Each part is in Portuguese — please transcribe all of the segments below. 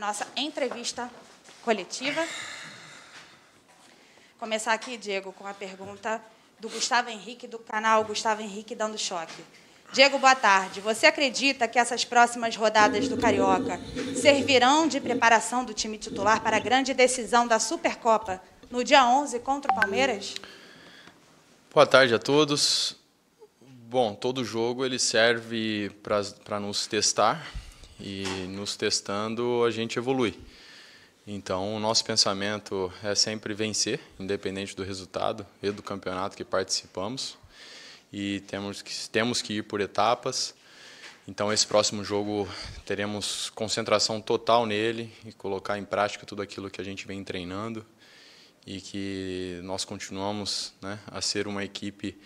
nossa entrevista coletiva. Começar aqui, Diego, com a pergunta do Gustavo Henrique, do canal Gustavo Henrique Dando Choque. Diego, boa tarde. Você acredita que essas próximas rodadas do Carioca servirão de preparação do time titular para a grande decisão da Supercopa no dia 11 contra o Palmeiras? Boa tarde a todos. Bom, todo jogo ele serve para nos testar, e nos testando a gente evolui. Então, o nosso pensamento é sempre vencer, independente do resultado e do campeonato que participamos. E temos que, temos que ir por etapas. Então, esse próximo jogo teremos concentração total nele e colocar em prática tudo aquilo que a gente vem treinando e que nós continuamos né, a ser uma equipe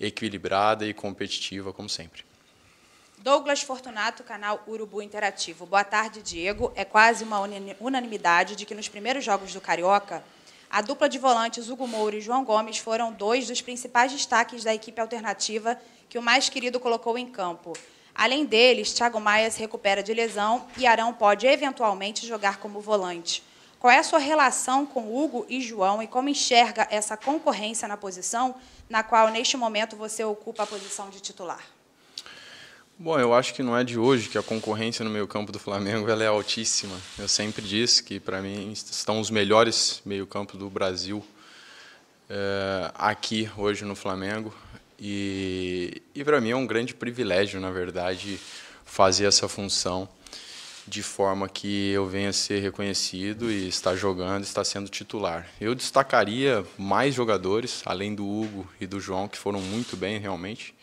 equilibrada e competitiva, como sempre. Douglas Fortunato, canal Urubu Interativo. Boa tarde, Diego. É quase uma unanimidade de que nos primeiros jogos do Carioca, a dupla de volantes Hugo Moura e João Gomes foram dois dos principais destaques da equipe alternativa que o mais querido colocou em campo. Além deles, Thiago Maia se recupera de lesão e Arão pode eventualmente jogar como volante. Qual é a sua relação com Hugo e João e como enxerga essa concorrência na posição na qual neste momento você ocupa a posição de titular? Bom, eu acho que não é de hoje que a concorrência no meio-campo do Flamengo ela é altíssima. Eu sempre disse que, para mim, estão os melhores meio-campo do Brasil é, aqui hoje no Flamengo. E, e para mim é um grande privilégio, na verdade, fazer essa função de forma que eu venha a ser reconhecido e estar jogando, estar sendo titular. Eu destacaria mais jogadores, além do Hugo e do João, que foram muito bem realmente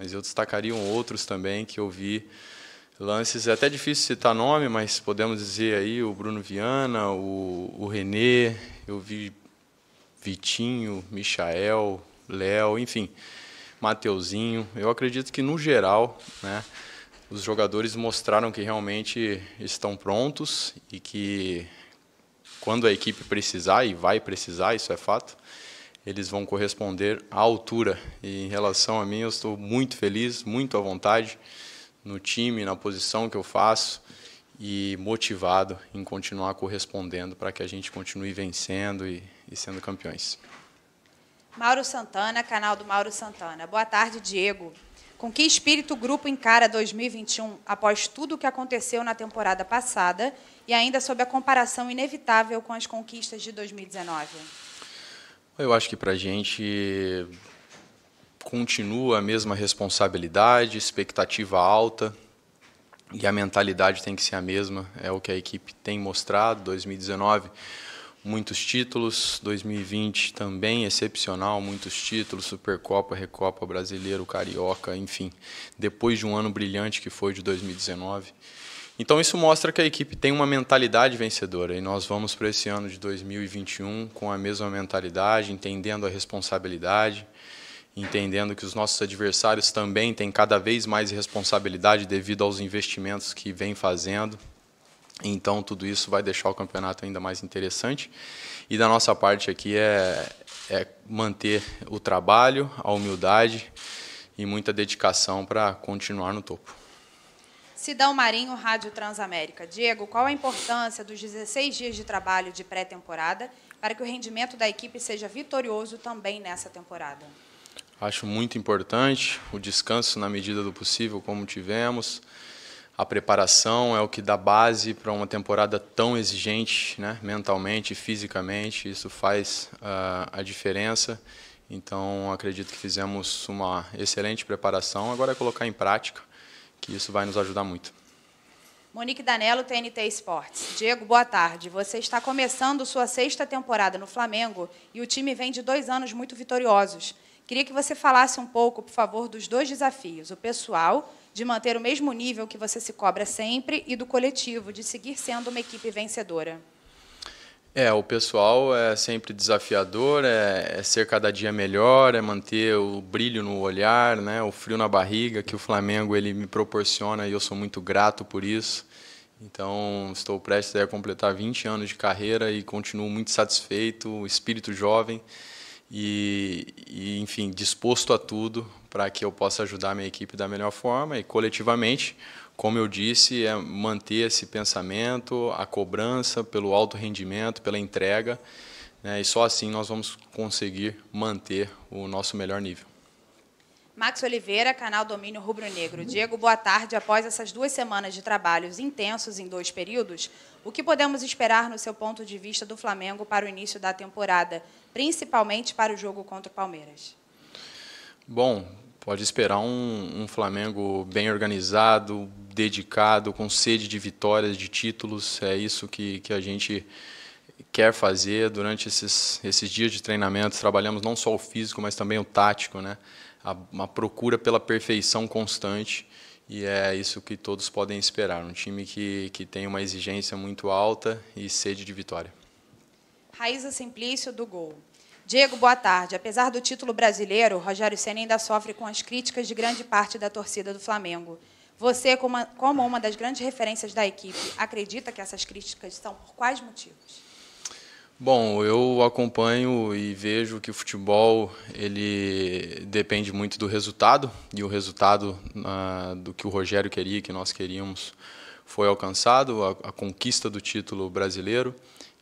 mas eu destacaria outros também que eu vi lances. É até difícil citar nome, mas podemos dizer aí o Bruno Viana, o, o René, eu vi Vitinho, Michael, Léo, enfim, Mateuzinho. Eu acredito que, no geral, né, os jogadores mostraram que realmente estão prontos e que, quando a equipe precisar, e vai precisar, isso é fato, eles vão corresponder à altura. E em relação a mim, eu estou muito feliz, muito à vontade no time, na posição que eu faço e motivado em continuar correspondendo para que a gente continue vencendo e, e sendo campeões. Mauro Santana, canal do Mauro Santana. Boa tarde, Diego. Com que espírito o grupo encara 2021 após tudo o que aconteceu na temporada passada e ainda sob a comparação inevitável com as conquistas de 2019? Eu acho que para a gente continua a mesma responsabilidade, expectativa alta e a mentalidade tem que ser a mesma. É o que a equipe tem mostrado. 2019, muitos títulos. 2020 também excepcional, muitos títulos. Supercopa, Recopa, Brasileiro, Carioca, enfim. Depois de um ano brilhante que foi de 2019. Então isso mostra que a equipe tem uma mentalidade vencedora e nós vamos para esse ano de 2021 com a mesma mentalidade, entendendo a responsabilidade, entendendo que os nossos adversários também têm cada vez mais responsabilidade devido aos investimentos que vêm fazendo. Então tudo isso vai deixar o campeonato ainda mais interessante. E da nossa parte aqui é, é manter o trabalho, a humildade e muita dedicação para continuar no topo. Sidão Marinho, Rádio Transamérica. Diego, qual a importância dos 16 dias de trabalho de pré-temporada para que o rendimento da equipe seja vitorioso também nessa temporada? Acho muito importante o descanso na medida do possível, como tivemos. A preparação é o que dá base para uma temporada tão exigente, né? mentalmente e fisicamente. Isso faz uh, a diferença. Então, acredito que fizemos uma excelente preparação. Agora é colocar em prática que isso vai nos ajudar muito. Monique Danello, TNT Esportes. Diego, boa tarde. Você está começando sua sexta temporada no Flamengo e o time vem de dois anos muito vitoriosos. Queria que você falasse um pouco, por favor, dos dois desafios: o pessoal, de manter o mesmo nível que você se cobra sempre, e do coletivo, de seguir sendo uma equipe vencedora. É, o pessoal é sempre desafiador, é, é, ser cada dia melhor, é manter o brilho no olhar, né, o frio na barriga que o Flamengo ele me proporciona e eu sou muito grato por isso. Então, estou prestes a completar 20 anos de carreira e continuo muito satisfeito, espírito jovem e, e enfim, disposto a tudo para que eu possa ajudar a minha equipe da melhor forma e coletivamente como eu disse, é manter esse pensamento, a cobrança pelo alto rendimento, pela entrega, né? e só assim nós vamos conseguir manter o nosso melhor nível. Max Oliveira, canal Domínio Rubro Negro. Diego, boa tarde. Após essas duas semanas de trabalhos intensos em dois períodos, o que podemos esperar no seu ponto de vista do Flamengo para o início da temporada, principalmente para o jogo contra o Palmeiras? Bom, pode esperar um, um, Flamengo bem organizado, dedicado, com sede de vitórias, de títulos. É isso que, que a gente quer fazer durante esses, esses dias de treinamento. Trabalhamos não só o físico, mas também o tático, né? A, uma procura pela perfeição constante. E é isso que todos podem esperar. Um time que, que tem uma exigência muito alta e sede de vitória. Raíza Simplício do Gol. Diego, boa tarde. Apesar do título brasileiro, Rogério Senna ainda sofre com as críticas de grande parte da torcida do Flamengo. Você, como uma das grandes referências da equipe, acredita que essas críticas são por quais motivos? Bom, eu acompanho e vejo que o futebol ele depende muito do resultado e o resultado ah, do que o Rogério queria, que nós queríamos, foi alcançado a, a conquista do título brasileiro.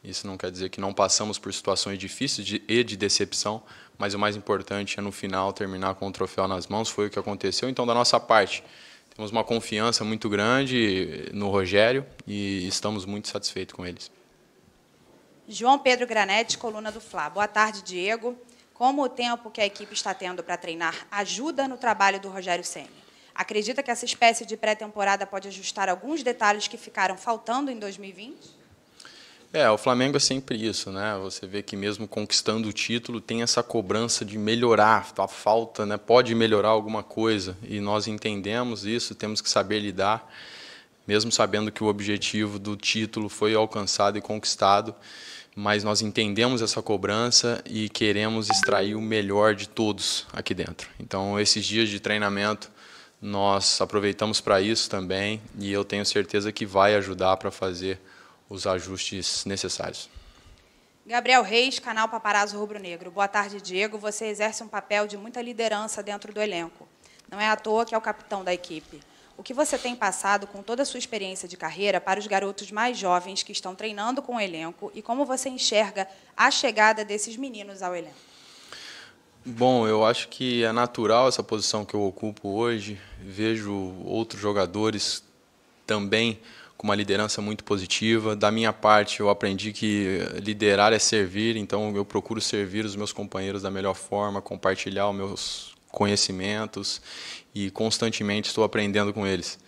Isso não quer dizer que não passamos por situações difíceis de, e de decepção, mas o mais importante é no final terminar com o troféu nas mãos. Foi o que aconteceu. Então, da nossa parte, temos uma confiança muito grande no Rogério e estamos muito satisfeitos com eles. João Pedro Granetti, coluna do Fla. Boa tarde, Diego. Como o tempo que a equipe está tendo para treinar ajuda no trabalho do Rogério Senna? Acredita que essa espécie de pré-temporada pode ajustar alguns detalhes que ficaram faltando em 2020? É, o Flamengo é sempre isso, né? Você vê que mesmo conquistando o título tem essa cobrança de melhorar, a falta, né? Pode melhorar alguma coisa e nós entendemos isso, temos que saber lidar, mesmo sabendo que o objetivo do título foi alcançado e conquistado, mas nós entendemos essa cobrança e queremos extrair o melhor de todos aqui dentro. Então, esses dias de treinamento nós aproveitamos para isso também e eu tenho certeza que vai ajudar para fazer os ajustes necessários. Gabriel Reis, canal Paparazzo Rubro Negro. Boa tarde, Diego. Você exerce um papel de muita liderança dentro do elenco. Não é à toa que é o capitão da equipe. O que você tem passado com toda a sua experiência de carreira para os garotos mais jovens que estão treinando com o elenco e como você enxerga a chegada desses meninos ao elenco? Bom, eu acho que é natural essa posição que eu ocupo hoje. Vejo outros jogadores também com uma liderança muito positiva. Da minha parte, eu aprendi que liderar é servir, então eu procuro servir os meus companheiros da melhor forma, compartilhar os meus conhecimentos e constantemente estou aprendendo com eles.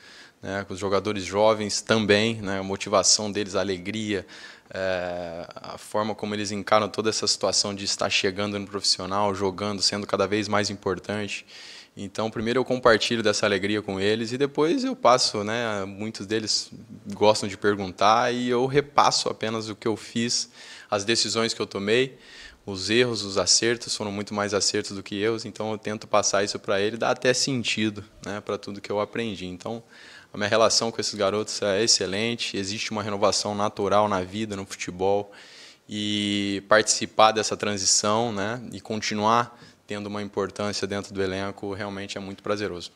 Né, com os jogadores jovens também, né, a motivação deles, a alegria, é, a forma como eles encaram toda essa situação de estar chegando no profissional, jogando, sendo cada vez mais importante. Então, primeiro eu compartilho dessa alegria com eles e depois eu passo, né? Muitos deles gostam de perguntar e eu repasso apenas o que eu fiz, as decisões que eu tomei, os erros, os acertos foram muito mais acertos do que erros. Então, eu tento passar isso para ele, dá até sentido, né? Para tudo que eu aprendi. Então, a minha relação com esses garotos é excelente. Existe uma renovação natural na vida, no futebol e participar dessa transição, né? E continuar tendo uma importância dentro do elenco, realmente é muito prazeroso.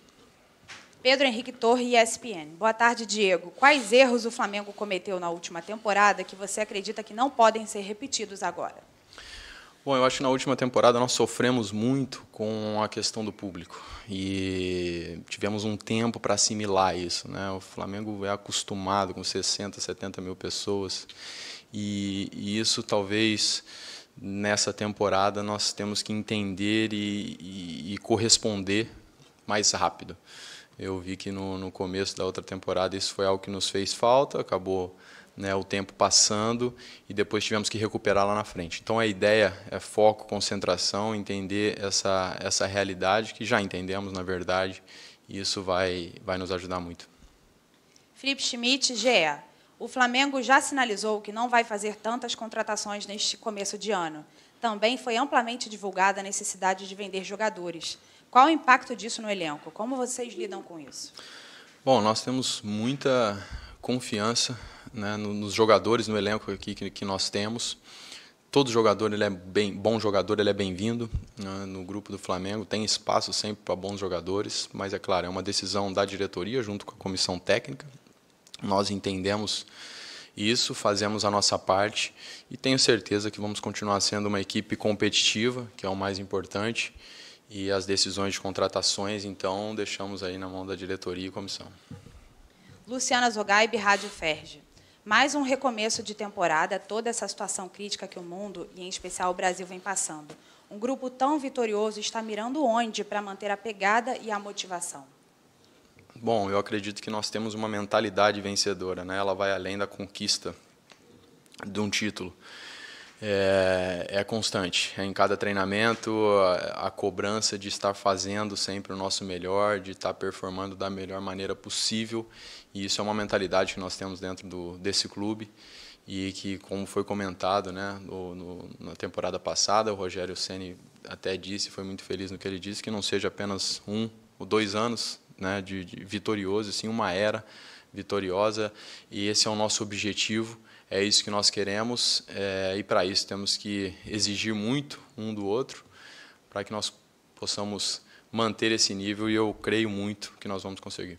Pedro Henrique Torre, ESPN. Boa tarde, Diego. Quais erros o Flamengo cometeu na última temporada que você acredita que não podem ser repetidos agora? Bom, eu acho que na última temporada nós sofremos muito com a questão do público e tivemos um tempo para assimilar isso. Né? O Flamengo é acostumado com 60, 70 mil pessoas e, e isso talvez nessa temporada nós temos que entender e, e, e corresponder mais rápido. Eu vi que no, no, começo da outra temporada isso foi algo que nos fez falta, acabou né, o tempo passando e depois tivemos que recuperar lá na frente. Então a ideia é foco, concentração, entender essa, essa realidade que já entendemos, na verdade, e isso vai, vai nos ajudar muito. Felipe Schmidt, GEA o Flamengo já sinalizou que não vai fazer tantas contratações neste começo de ano. Também foi amplamente divulgada a necessidade de vender jogadores. Qual o impacto disso no elenco? Como vocês lidam com isso? Bom, nós temos muita confiança né, nos jogadores, no elenco aqui que, que nós temos. Todo jogador ele é bem bom jogador, ele é bem-vindo né, no grupo do Flamengo. Tem espaço sempre para bons jogadores, mas é claro é uma decisão da diretoria junto com a comissão técnica nós entendemos isso, fazemos a nossa parte e tenho certeza que vamos continuar sendo uma equipe competitiva, que é o mais importante, e as decisões de contratações, então, deixamos aí na mão da diretoria e comissão. Luciana Zogaib, Rádio Ferge. Mais um recomeço de temporada, toda essa situação crítica que o mundo, e em especial o Brasil, vem passando. Um grupo tão vitorioso está mirando onde para manter a pegada e a motivação? Bom, eu acredito que nós temos uma mentalidade vencedora, né? Ela vai além da conquista de um título. É, é constante. É em cada treinamento, a, a, cobrança de estar fazendo sempre o nosso melhor, de estar performando da melhor maneira possível. E isso é uma mentalidade que nós temos dentro do, desse clube e que, como foi comentado né, no, no, na temporada passada, o Rogério Ceni até disse, foi muito feliz no que ele disse, que não seja apenas um ou dois anos né, de, de vitorioso, assim, uma era vitoriosa. E esse é o nosso objetivo, é isso que nós queremos. É, e para isso temos que exigir muito um do outro, para que nós possamos manter esse nível. E eu creio muito que nós vamos conseguir.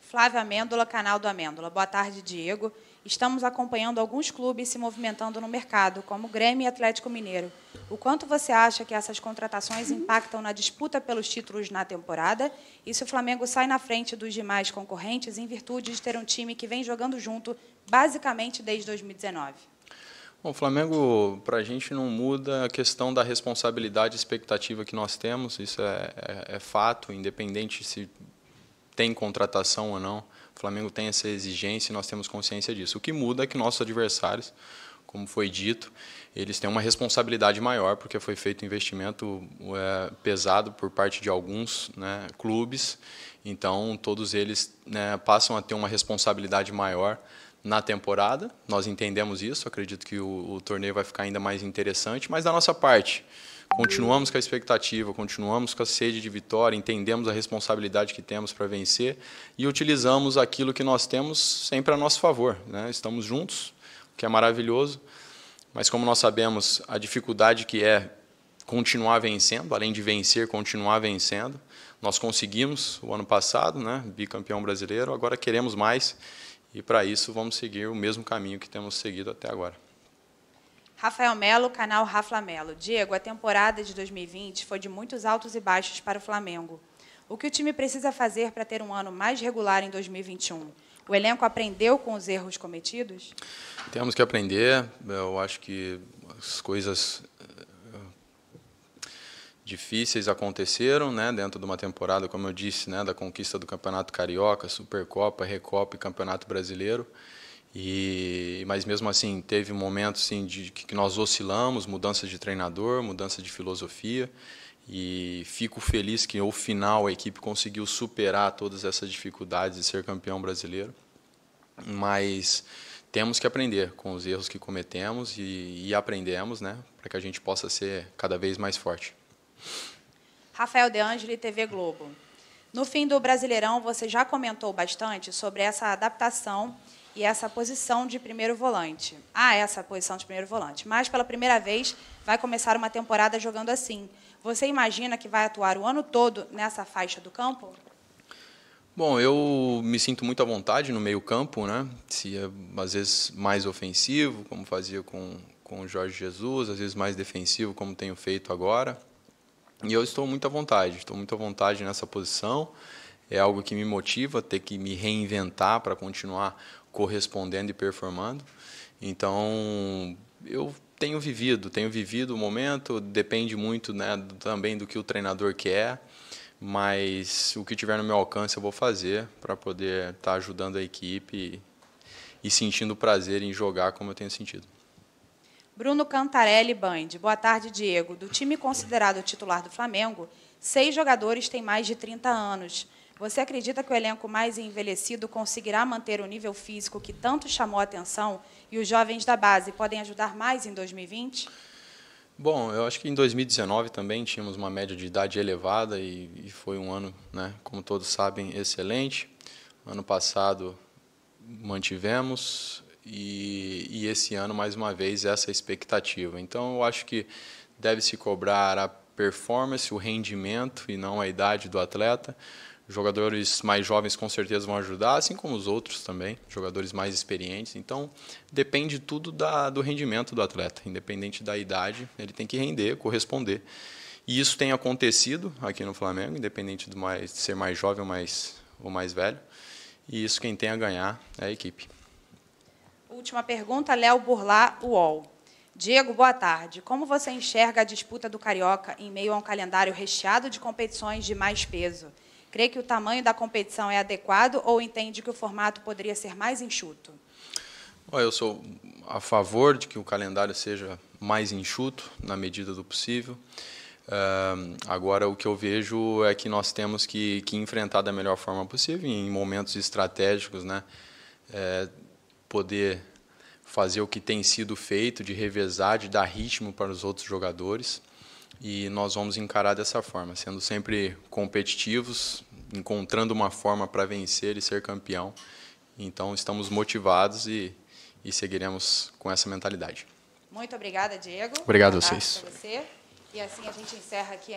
Flávia Amêndola, canal do Amêndola. Boa tarde, Diego. Estamos acompanhando alguns clubes se movimentando no mercado, como Grêmio e Atlético Mineiro. O quanto você acha que essas contratações impactam na disputa pelos títulos na temporada? E se o Flamengo sai na frente dos demais concorrentes em virtude de ter um time que vem jogando junto basicamente desde 2019? Bom, o Flamengo, para a gente, não muda a questão da responsabilidade e expectativa que nós temos. Isso é, é, é fato, independente se tem contratação ou não. O Flamengo tem essa exigência e nós temos consciência disso. O que muda é que nossos adversários, como foi dito, eles têm uma responsabilidade maior, porque foi feito um investimento é, pesado por parte de alguns né, clubes, então todos eles né, passam a ter uma responsabilidade maior na temporada. Nós entendemos isso, acredito que o, o torneio vai ficar ainda mais interessante, mas da nossa parte continuamos com a expectativa, continuamos com a sede de vitória, entendemos a responsabilidade que temos para vencer e utilizamos aquilo que nós temos sempre a nosso favor. Né? Estamos juntos, o que é maravilhoso, mas como nós sabemos a dificuldade que é continuar vencendo, além de vencer, continuar vencendo. Nós conseguimos o ano passado, né, bicampeão brasileiro, agora queremos mais e para isso vamos seguir o mesmo caminho que temos seguido até agora. Rafael Melo, canal Rafa Melo. Diego, a temporada de 2020 foi de muitos altos e baixos para o Flamengo. O que o time precisa fazer para ter um ano mais regular em 2021? O elenco aprendeu com os erros cometidos? Temos que aprender. Eu acho que as coisas eh, difíceis aconteceram, né, dentro de uma temporada, como eu disse, né, da conquista do Campeonato Carioca, Supercopa, Recopa e Campeonato Brasileiro. E, mas mesmo assim, teve momentos assim, de, que nós oscilamos, mudança de treinador, mudança de filosofia. E fico feliz que, ao final, a equipe conseguiu superar todas essas dificuldades e ser campeão brasileiro. Mas temos que aprender com os erros que cometemos e, e aprendemos, né? Para que a gente possa ser cada vez mais forte. Rafael De Angeli, TV Globo. No fim do Brasileirão, você já comentou bastante sobre essa adaptação e essa posição de primeiro volante. Ah, essa posição de primeiro volante. Mas pela primeira vez vai começar uma temporada jogando assim. Você imagina que vai atuar o ano todo nessa faixa do campo? Bom, eu me sinto muito à vontade no meio-campo, né? Se é, às vezes mais ofensivo, como fazia com com o Jorge Jesus, às vezes mais defensivo, como tenho feito agora. E eu estou muito à vontade, estou muito à vontade nessa posição. É algo que me motiva ter que me reinventar para continuar correspondendo e performando. Então, eu tenho vivido, tenho vivido o momento, depende muito né, também do que o treinador quer, mas o que tiver no meu alcance eu vou fazer para poder estar tá ajudando a equipe e, e sentindo prazer em jogar como eu tenho sentido. Bruno Cantarelli Band. Boa tarde, Diego. Do time considerado titular do Flamengo, seis jogadores têm mais de 30 anos. Você acredita que o elenco mais envelhecido conseguirá manter o nível físico que tanto chamou a atenção e os jovens da base podem ajudar mais em 2020? Bom, eu acho que em 2019 também tínhamos uma média de idade elevada e, e foi um ano, né, como todos sabem, excelente. Ano passado mantivemos e, e esse ano, mais uma vez, essa expectativa. Então, eu acho que deve se cobrar a performance, o rendimento e não a idade do atleta. Jogadores mais jovens com certeza vão ajudar, assim como os outros também, jogadores mais experientes. Então, depende tudo da, do rendimento do atleta, independente da idade, ele tem que render, corresponder. E isso tem acontecido aqui no Flamengo, independente do mais, de ser mais jovem ou mais, ou mais velho. E isso quem tem a ganhar é a equipe. Última pergunta, Léo Burlá, UOL. Diego, boa tarde. Como você enxerga a disputa do Carioca em meio a um calendário recheado de competições de mais peso? Crê que o tamanho da competição é adequado ou entende que o formato poderia ser mais enxuto? Eu sou a favor de que o calendário seja mais enxuto, na medida do possível. Ah, agora, o que eu vejo é que nós temos que, que enfrentar da melhor forma possível, em momentos estratégicos, né? É, poder fazer o que tem sido feito, de revezar, de dar ritmo para os outros jogadores e nós vamos encarar dessa forma, sendo sempre competitivos, encontrando uma forma para vencer e ser campeão. Então estamos motivados e, e seguiremos com essa mentalidade. Muito obrigada, Diego. Obrigado a vocês. Você. E assim a gente encerra aqui.